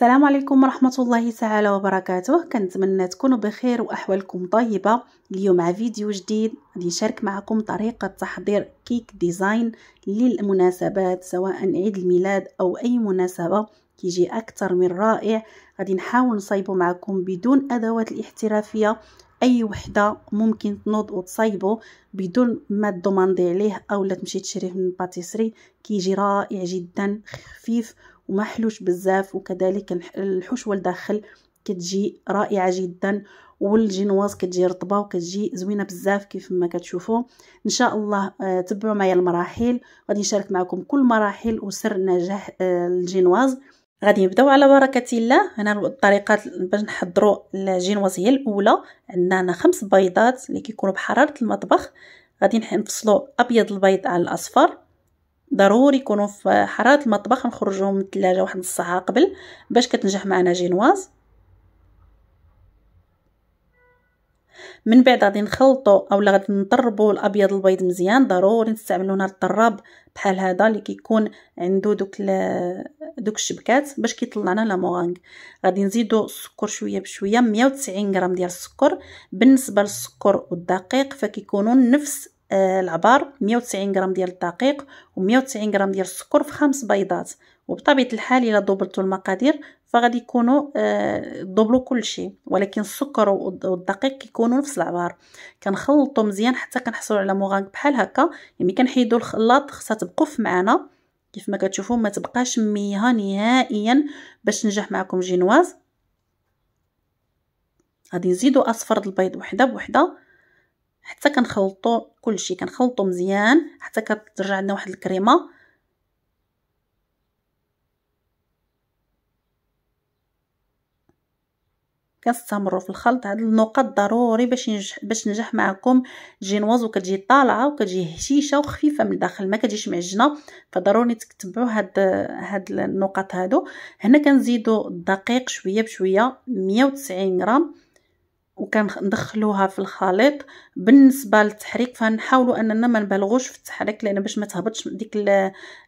السلام عليكم ورحمة الله تعالى وبركاته كنتمنى تكونوا بخير وأحوالكم طيبة اليوم مع فيديو جديد غادي نشارك معكم طريقة تحضير كيك ديزاين للمناسبات سواء عيد الميلاد أو أي مناسبة كيجي أكثر من رائع غادي نحاول نصايبو معكم بدون أدوات الاحترافية اي وحده ممكن تنوض وتصايبو بدون ما دوماندي عليه لا تمشي تشريه من الباتيسري كيجي رائع جدا خفيف ومحلوش بزاف وكذلك الحشوه لداخل كتجي رائعه جدا والجينواز كتجي رطبه وكتجي زوينه بزاف كيف ما كتشوفوا ان شاء الله آه، تبعوا معايا المراحل غادي نشارك معكم كل مراحل وسر نجاح آه، الجينواز غادي نبداو على بركه الله هنا الطريقه باش نحضروا الجينواز هي الاولى عندنا هنا خمس بيضات اللي كيكونوا بحراره المطبخ غادي نفصلوا ابيض البيض على الاصفر ضروري يكونوا في حراره المطبخ نخرجوهم من الثلاجه واحد نص ساعه قبل باش كتنجح معنا جينواز من بعد غادي نخلطو اولا غادي نطربو الابيض البيض مزيان ضروري نستعملو نار الطراب بحال هذا اللي كيكون عنده دوك دوك الشبكات باش كيطلعنا لا مورانغ غادي نزيدو السكر شويه بشويه 190 غرام ديال السكر بالنسبه للسكر والدقيق فكيكونوا نفس آه، العبار 190 غرام ديال الدقيق و190 غرام ديال السكر في خمس بيضات وبطبيعه الحال الا دوبلتو المقادير فغادي يكونوا آه، دوبلو كلشي ولكن السكر والدقيق كيكونوا نفس العبار كنخلطو مزيان حتى كنحصلوا على موغانك بحال هكا يعني كنحيدوا الخلاط خصها تبقوف معنا كيف ما كتشوفوا ما تبقاش ميها نهائيا باش نجح معكم جينواز غادي نزيدو اصفر البيض وحده بوحده حتى كنخلطوا كلشي كنخلطوا مزيان حتى كترجع لنا واحد الكريمه كنستمروا في الخلط هاد النقط ضروري باش ينجح باش تنجح معكم جينواز وكتجي طالعه وكتجي هشيشه وخفيفه من الداخل ما كتجيش معجنه فضروري تتبعوا هاد هاد النقط هادو هنا كنزيدوا الدقيق شويه بشويه 190 غرام وكندخلوها في الخليط بالنسبه للتحريك فنحاولوا اننا ما نبالغوش في التحريك لان باش ما تهبطش ديك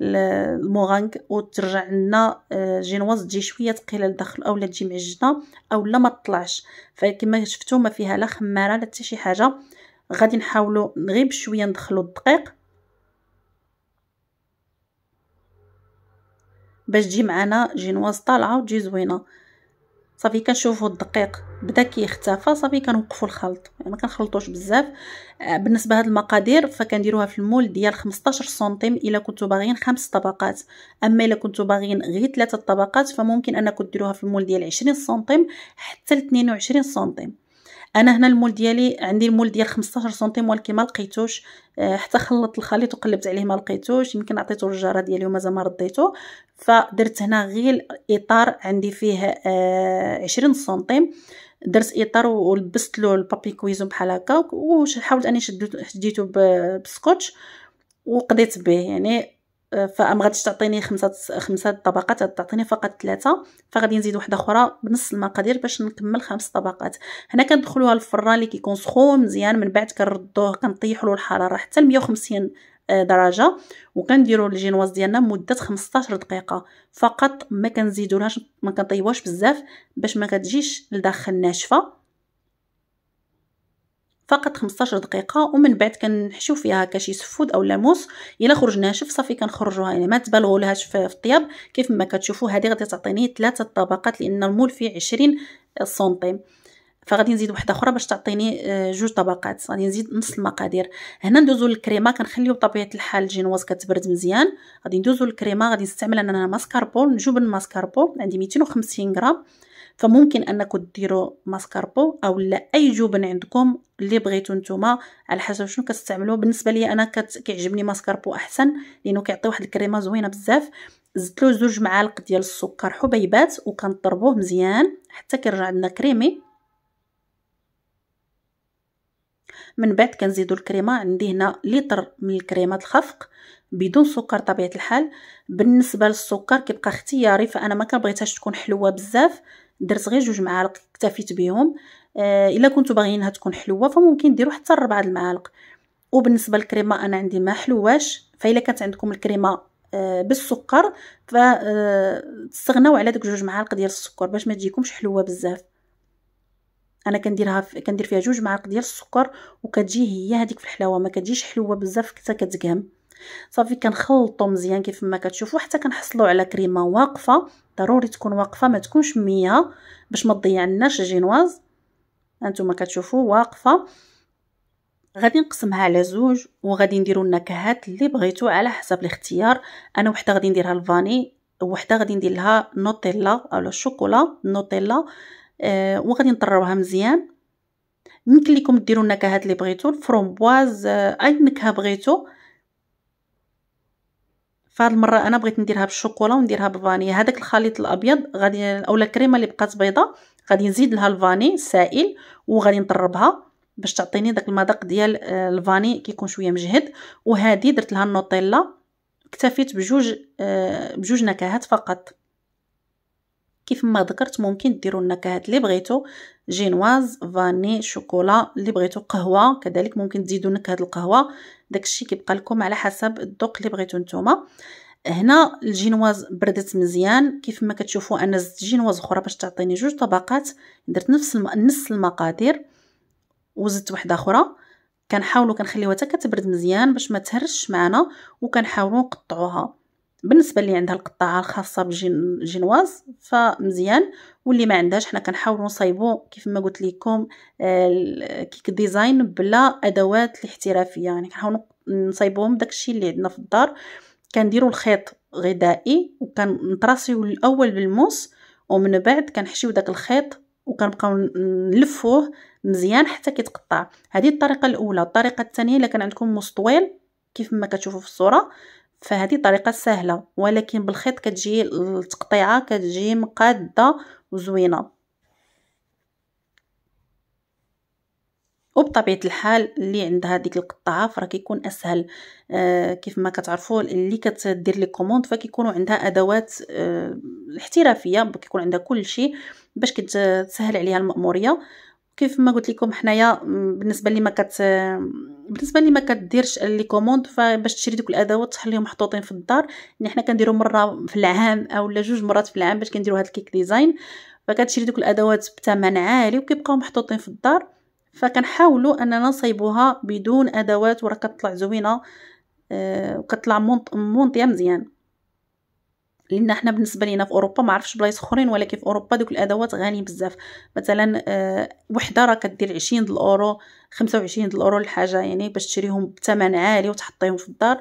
المورانغ وترجع لنا آه، جينواز تجي شويه ثقيله لداخل اولا تجي معجنه اولا ما تطلعش فكما شفتوا ما فيها لا خماره لا حتى شي حاجه غادي نحاولوا نغيب بشويه ندخلوا الدقيق باش تجي معنا جينواز طالعه وتجي زوينه صافي كنشوفوا الدقيق بدا كيختفى صافي كنوقفوا الخلط يعني ما كنخلطوش بزاف آه، بالنسبه لهاد المقادير فكنديروها في المول ديال 15 سنتيم الا كنتو باغيين خمس طبقات اما الا كنتو باغيين غير ثلاثه طبقات فممكن انكم ديروها في المول ديال 20 سنتيم حتى ل 22 سنتيم انا هنا المول ديالي عندي المول ديال 15 سنتيم ولكن ما لقيتوش آه، حتى خلطت الخليط وقلبت عليه ما لقيتوش يمكن عطيته للجاره ديالي ومازال ما رديته فدرت هنا غير اطار عندي فيه آه، عشرين سنتيم درت اطار ولبست له البابي كويزون بحال هكا وحاولت اني شديته بسكوتش وقضيت به يعني آه، فما غاديش تعطيني خمسه خمسه طبقات تعطيني فقط ثلاثه فغادي نزيد واحده اخرى بنص المقادير باش نكمل خمس طبقات هنا كندخلوها الفران اللي كيكون سخون مزيان من بعد كنردوه كنطيحوا له الحراره حتى ل 150 آه، درجه وكنديروا الجينواز ديالنا مده 15 دقيقه فقط ما كنزيدولهاش ما كنطيبوهاش بزاف باش ما كتجيش لداخل ناشفه فقط 15 دقيقه ومن بعد كنحشو فيها هكا شي سفود او لاموس الا خرج ناشف صافي كنخرجوها يعني ما تبلغولهاش في الطياب كيف ما كتشوفوا هذه غادي تعطيني ثلاثه طبقات لان المول فيه 20 سنتيم فغادي نزيد وحده اخرى باش تعطيني آه، جوج طبقات غادي نزيد نص المقادير هنا ندوزو للكريمه كنخليو بطبيعه الحال الجينواز كتبرد مزيان غادي ندوزو للكريمه غادي نستعمل انا ماسكاربون جبن ماسكاربون عندي 250 غرام فممكن انكم ديروا ماسكاربو او لا اي جبن عندكم اللي بغيتو نتوما على حسب شنو كتستعملوا بالنسبه ليا انا كيعجبني ماسكاربو احسن لانه كيعطي واحد الكريمه زوينه بزاف زدت له زوج معالق ديال السكر حبيبات وكنضربوه مزيان حتى كيرجع لنا كريمي من بعد كنزيدو الكريمه عندي هنا لتر من الكريمه الخفق بدون سكر طبيعه الحال بالنسبه للسكر كيبقى اختياري فانا ما كنبغيتهاش تكون حلوه بزاف درت غير جوج معالق اكتفيت بهم آه الا كنتو باغيينها تكون حلوه فممكن ديروا حتى ربعه المعالق وبالنسبه للكريمه انا عندي ما حلواش فالا كانت عندكم الكريمه آه، بالسكر فتستغناو آه، على داك جوج معالق ديال السكر باش ما تجيكمش حلوه بزاف انا كنديرها في... كندير فيها جوج معالق ديال السكر وكتجي هي هذيك في الحلاوه ما كتجيش حلوه بزاف حتى كتقهم صافي كنخلطو مزيان كيف ما كتشوفوا حتى كنحصلوا على كريمه واقفه ضروري تكون واقفه ما تكونش ميه باش ما تضيعناش الجينواز هانتوما كتشوفوا واقفه غادي نقسمها على زوج وغادي نديروا النكهات اللي بغيتو على حسب الاختيار انا وحده غادي نديرها الفاني وحده غادي ندير لها نوتيلا اولا الشوكولا نوتيلا آه وغادي نطروها مزيان يمكن لكم ديروا النكهات اللي بغيتو الفرومبواز آه، اي نكهه بغيتو فهاد المره انا بغيت نديرها بالشوكولا ونديرها بالفاني هذاك الخليط الابيض غادي اولا الكريمه اللي بقات بيضه غادي نزيد لها الفاني السائل وغادي نطربها باش تعطيني داك المذاق ديال آه، الفاني كيكون شويه مجهد وهذه درت لها النوتيلا اكتفيت بجوج آه، بجوج نكهات فقط كيف ما ذكرت ممكن ديروا النكهات اللي بغيتو جينواز فاني شوكولا اللي بغيتو قهوه كذلك ممكن تزيدوا نكهه القهوه داكشي كيبقى لكم على حسب الذوق اللي بغيتو نتوما هنا الجينواز بردت مزيان كيف ما كتشوفوا انا زدت جينواز اخرى باش تعطيني جوج طبقات درت نفس الم... نص المقادير وزدت وحده اخرى كنحاولوا كنخليوها حتى كتبرد مزيان باش ما تهرش معنا وكنحاولوا نقطعوها بالنسبه اللي عندها القطاعه الخاصه بالجينواز فمزيان واللي ما عندهاش حنا كنحاولوا نصايبوا كيف ما قلت لكم آه، الكيك ديزاين بلا ادوات الاحترافيه يعني كنحاولوا نصايبوهم داكشي اللي عندنا في الدار كنديروا الخيط غذائي وكنطراسيو الاول بالموس ومن بعد كنحشيو داك الخيط وكنبقاو نلفوه مزيان حتى كيتقطع هذه الطريقه الاولى الطريقه الثانيه الا كان عندكم موس طويل كيف ما كتشوفوا في الصوره فهذه طريقة سهلة ولكن بالخيط كتجي التقطيعة كتجي مقادة وزوينة وبطبيعه الحال اللي عندها ديك القطعه فراه كيكون اسهل آه كيف ما كتعرفوا اللي كتدير لي كوموند فكيكونوا عندها ادوات آه احترافيه كيكون عندها كل شيء باش كتسهل عليها الماموريه كيف ما قلت لكم حنايا بالنسبه اللي ما كت آه، بالنسبه لي ما كديرش لي كوموند فباش تشري دوك الادوات تخليهم محطوطين في الدار يعني حنا كنديرو مره في العام اولا جوج مرات في العام باش كنديرو هاد الكيك ديزاين فكتشري دوك الادوات بثمن عالي وكيبقاو محطوطين في الدار فكنحاولوا اننا نصايبوها بدون ادوات وراه كتطلع زوينه آه وكتطلع مونطيه مزيان لان احنا بالنسبه لينا في اوروبا ما عرفش بلايص اخرين ولكن في اوروبا دوك الادوات غاليين بزاف مثلا آه، وحده راه كدير 20 الاورو 25 الاورو الحاجه يعني باش تشريهم بثمن عالي وتحطيهم في الدار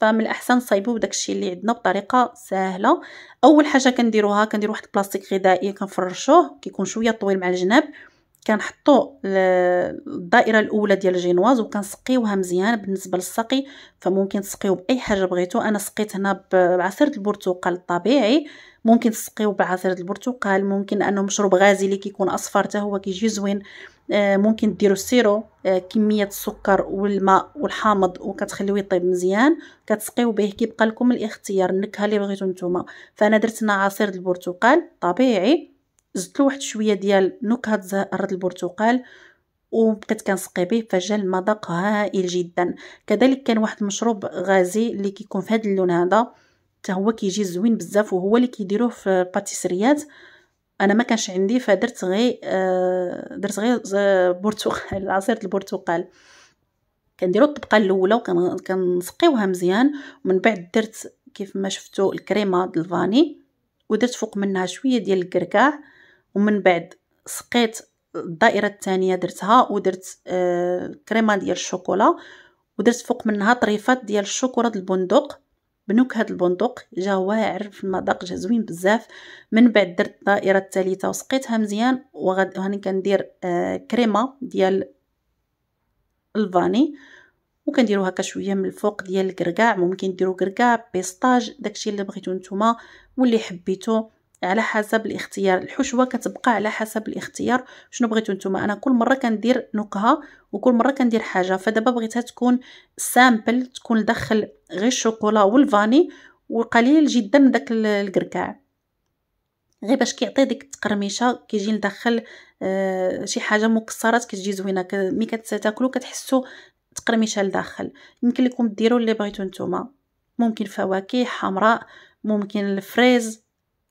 فمن الاحسن صايبوا داكشي اللي عندنا بطريقه سهله اول حاجه كنديروها كنديرو واحد البلاستيك غذائي كنفرشوه كيكون شويه طويل مع الجناب كنحطو الدائره الاولى ديال الجينواز وكنسقيوها مزيان بالنسبه للسقي فممكن تسقيو باي حاجه بغيتو انا سقيت هنا بعصير البرتقال الطبيعي ممكن تسقيو بعصير البرتقال ممكن انه مشروب غازي اللي كيكون اصفر حتى هو كيجي زوين آه، ممكن ديروا السيرو آه، كميه السكر والماء والحامض وكتخليوه يطيب مزيان كتسقيو به كيبقى لكم الاختيار النكهه اللي بغيتو نتوما فانا درت هنا عصير البرتقال طبيعي زدت له واحد شويه ديال نكهه زهره البرتقال وبقيت كنسقي به فجا المذاق هائل جدا كذلك كان واحد المشروب غازي اللي كيكون في هذا اللون هذا حتى هو كيجي زوين بزاف وهو اللي كيديروه في الباتيسريات انا ما كانش عندي فدرت غير آه، درت غير برتقال عصير البرتقال كنديرو الطبقه الاولى وكنسقيوها مزيان ومن بعد درت كيف ما شفتوا الكريمه د الفاني ودرت فوق منها شويه ديال الكركاع ومن بعد سقيت الدائره الثانيه درتها ودرت آه كريمه ديال الشوكولا ودرت فوق منها طريفات ديال الشوكولا البندق بنكهه البندق جا واعر في المذاق جا زوين بزاف من بعد درت الدائره الثالثه وسقيتها مزيان وغادي هاني كندير آه كريمه ديال الفاني وكنديرو هكا شويه من الفوق ديال الكركاع ممكن ديرو كركاع بيستاج داكشي اللي بغيتو نتوما واللي حبيتو على حسب الاختيار الحشوه كتبقى على حسب الاختيار شنو بغيتو نتوما انا كل مره كندير نكهه وكل مره كندير حاجه فدابا بغيتها تكون سامبل تكون دخل غير الشوكولا والفاني وقليل جدا داك الكركاع غير باش كيعطي ديك التقرميشه كيجي لداخل آه شي حاجه مكسرات كتجي زوينه ملي كتاكلو كتحسو تقرميشه لداخل يمكن لكم ديروا اللي بغيتو نتوما ممكن فواكه حمراء ممكن الفريز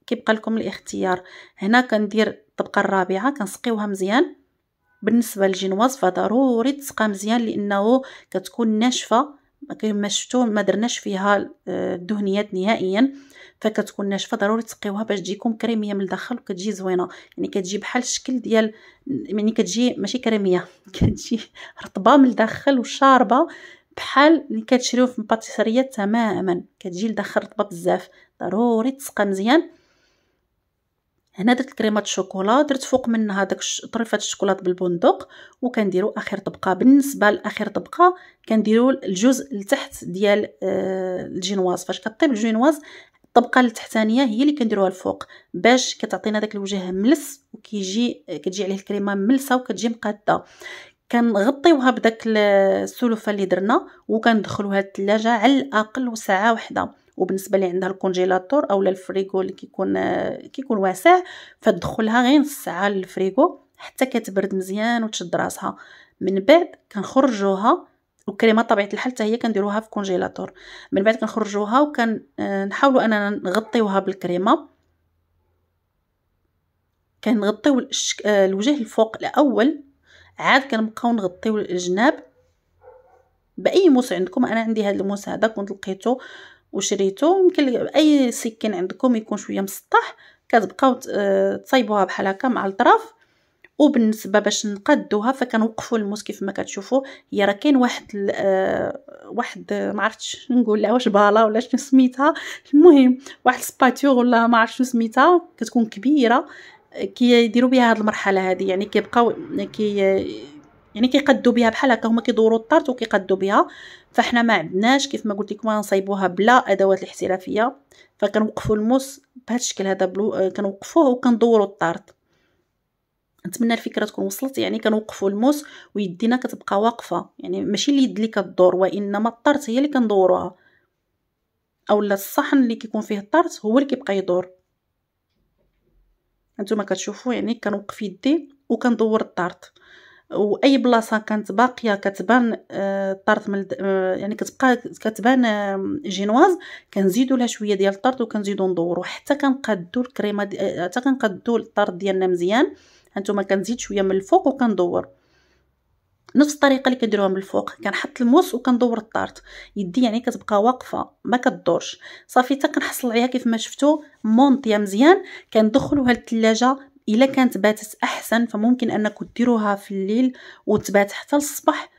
كيبقى لكم الاختيار هنا كندير الطبقه الرابعه كنسقيوها مزيان بالنسبه للجينواز فضروري تسقى مزيان لانه كتكون ناشفه كما شفتوا ما درناش فيها آه، الدهنيات نهائيا فكتكون ناشفه ضروري تسقيوها باش تجيكم كريميه من الداخل وكتجي زوينه يعني كتجي بحال الشكل ديال يعني كتجي ماشي كريميه كتجي رطبه من الداخل وشاربه بحال اللي كتشريو في الباتيسريه تماما كتجي لداخل رطبه بزاف ضروري تسقى مزيان هنا درت الكريمه الشوكولا درت فوق منها داك طريفه الشوكولاط بالبندق وكنديروا اخر طبقه بالنسبه لاخر طبقه كنديروا الجزء لتحت ديال آه، الجينواز فاش كطيب الجينواز الطبقه التحتانيه هي اللي كنديروها الفوق باش كتعطينا داك الوجه ملس وكيجي كتجي عليه الكريمه ملسه وكتجي مقاده كنغطيوها بداك السلوفه اللي درنا وكندخلوها الثلاجه على الاقل ساعه واحده وبالنسبه اللي عندها الكونجيلاتور اولا الفريغو اللي كيكون آه، كيكون واسع فتدخلها غير نص ساعه للفريغو حتى كتبرد مزيان وتشد راسها من بعد كنخرجوها الكريمه طبيعه الحال حتى هي كنديروها في كونجيلاتور من بعد كنخرجوها وكنحاولوا آه، اننا نغطيوها بالكريمه كنغطيو آه، الوجه الفوق الاول عاد كنبقاو نغطيو الجناب باي موس عندكم انا عندي هذا الموس هذا كنت لقيته وشريتو يمكن اي سكين عندكم يكون شويه مسطح كتبقاو تصايبوها بحال هكا مع الطرف وبالنسبه باش نقادوها فكنوقفوا الموس كيف ما كتشوفوا هي راه كاين واحد آه، واحد آه، ما عرفتش نقول لها واش بالا ولا شنو سميتها المهم واحد سباتيو ولا ما عرفتش شنو سميتها كتكون كبيره آه، كيديروا بها هاد المرحله هذه يعني كيبقاو يعني كي يعني كيقدو بها بحال هكا هما كيدوروا الطرط وكيقدو بها فاحنا ما عندناش كيف ما قلت لكم غنصايبوها بلا ادوات الاحترافيه فكنوقفوا الموس بهذا الشكل هذا بلو آه، كنوقفوه وكندوروا الطرط نتمنى الفكره تكون وصلت يعني كنوقفوا الموس ويدينا كتبقى واقفه يعني ماشي اليد اللي كدور وانما الطرط هي اللي كندوروها اولا الصحن اللي كيكون فيه الطرط هو اللي كيبقى يدور انتما كتشوفوا يعني كنوقف يدي وكندور الطرط واي بلاصه كانت باقيه كتبان الطرط آه، من آه، يعني كتبقى كتبان جينواز كنزيدوا لها شويه ديال الطرط وكنزيدوا ندورو حتى كنقادو الكريمه آه، حتى كنقادو الطرط ديالنا مزيان هانتوما كنزيد شويه من الفوق وكندور نفس الطريقه اللي كنديروها من الفوق كنحط الموس وكندور الطارت يدي يعني كتبقى واقفه ما كدورش صافي حتى كنحصل عليها كيف ما شفتوا مونطيه مزيان كندخلوها للثلاجه الا كانت باتت احسن فممكن أنك ديروها في الليل وتبات حتى الصباح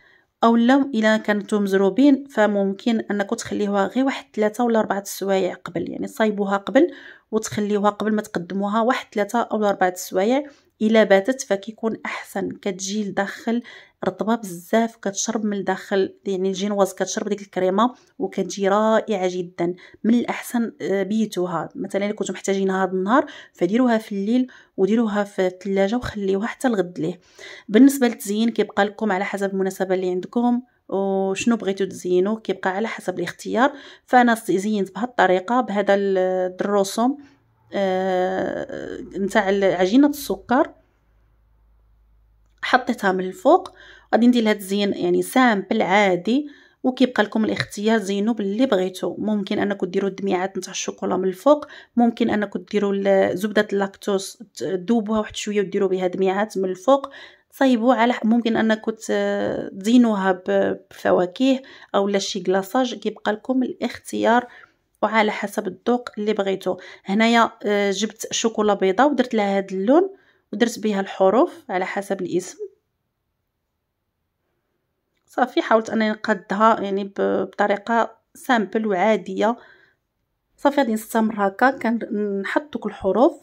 او لا الا كانتو مزروبين فممكن أنك تخليوها غير واحد ثلاثة ولا اربعة السوايع قبل يعني صايبوها قبل وتخليوها قبل ما تقدموها واحد ثلاثة او اربعة سوايع الا باتت فكيكون احسن كتجي لداخل رطبه بزاف كتشرب من الداخل يعني الجينواز كتشرب ديك الكريمه وكتجي رائعه جدا من الاحسن آه، بيتوها مثلا الا كنتو محتاجينها هذا النهار فديروها في الليل وديروها في الثلاجه وخليوها حتى الغد ليه بالنسبه للتزيين كيبقى لكم على حسب المناسبه اللي عندكم وشنو بغيتو تزينو كيبقى على حسب الاختيار فانا زينت بهذه الطريقه بهذا الدروسوم آه نتاع عجينه السكر حطيتها من الفوق غادي ندير لهاد الزين يعني سامبل عادي وكيبقى لكم الاختيار زينو باللي بغيتو ممكن انكم ديروا الدميعات نتاع الشوكولا من الفوق ممكن انكم ديروا زبده اللاكتوز تذوبوها واحد شويه وديروا بها دميعات من الفوق صايبو على ممكن انك آه، تزينوها بفواكه او لا شي كلاصاج كيبقى لكم الاختيار وعلى حسب الذوق اللي بغيتو هنايا آه، جبت شوكولا بيضاء ودرت لها هذا اللون ودرت بها الحروف على حسب الاسم صافي حاولت انني نقدها يعني بطريقه سامبل وعاديه صافي غادي نستمر هكا كنحط دوك الحروف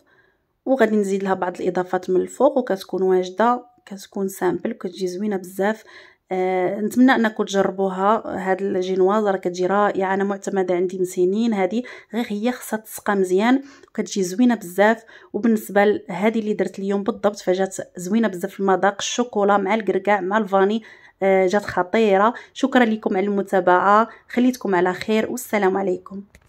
وغادي نزيد لها بعض الاضافات من الفوق وكتكون واجده كتكون سامبل كتجي زوينه بزاف آه، نتمنى انكم تجربوها هاد الجينواز راه كتجي رائعه انا معتمده عندي من سنين هذه غير هي خاصها تسقى مزيان وكتجي زوينه بزاف وبالنسبه لهذه اللي درت اليوم بالضبط فجات زوينه بزاف في المذاق الشوكولا مع الكركاع مع الفاني آه، جات خطيره شكرا لكم على المتابعه خليتكم على خير والسلام عليكم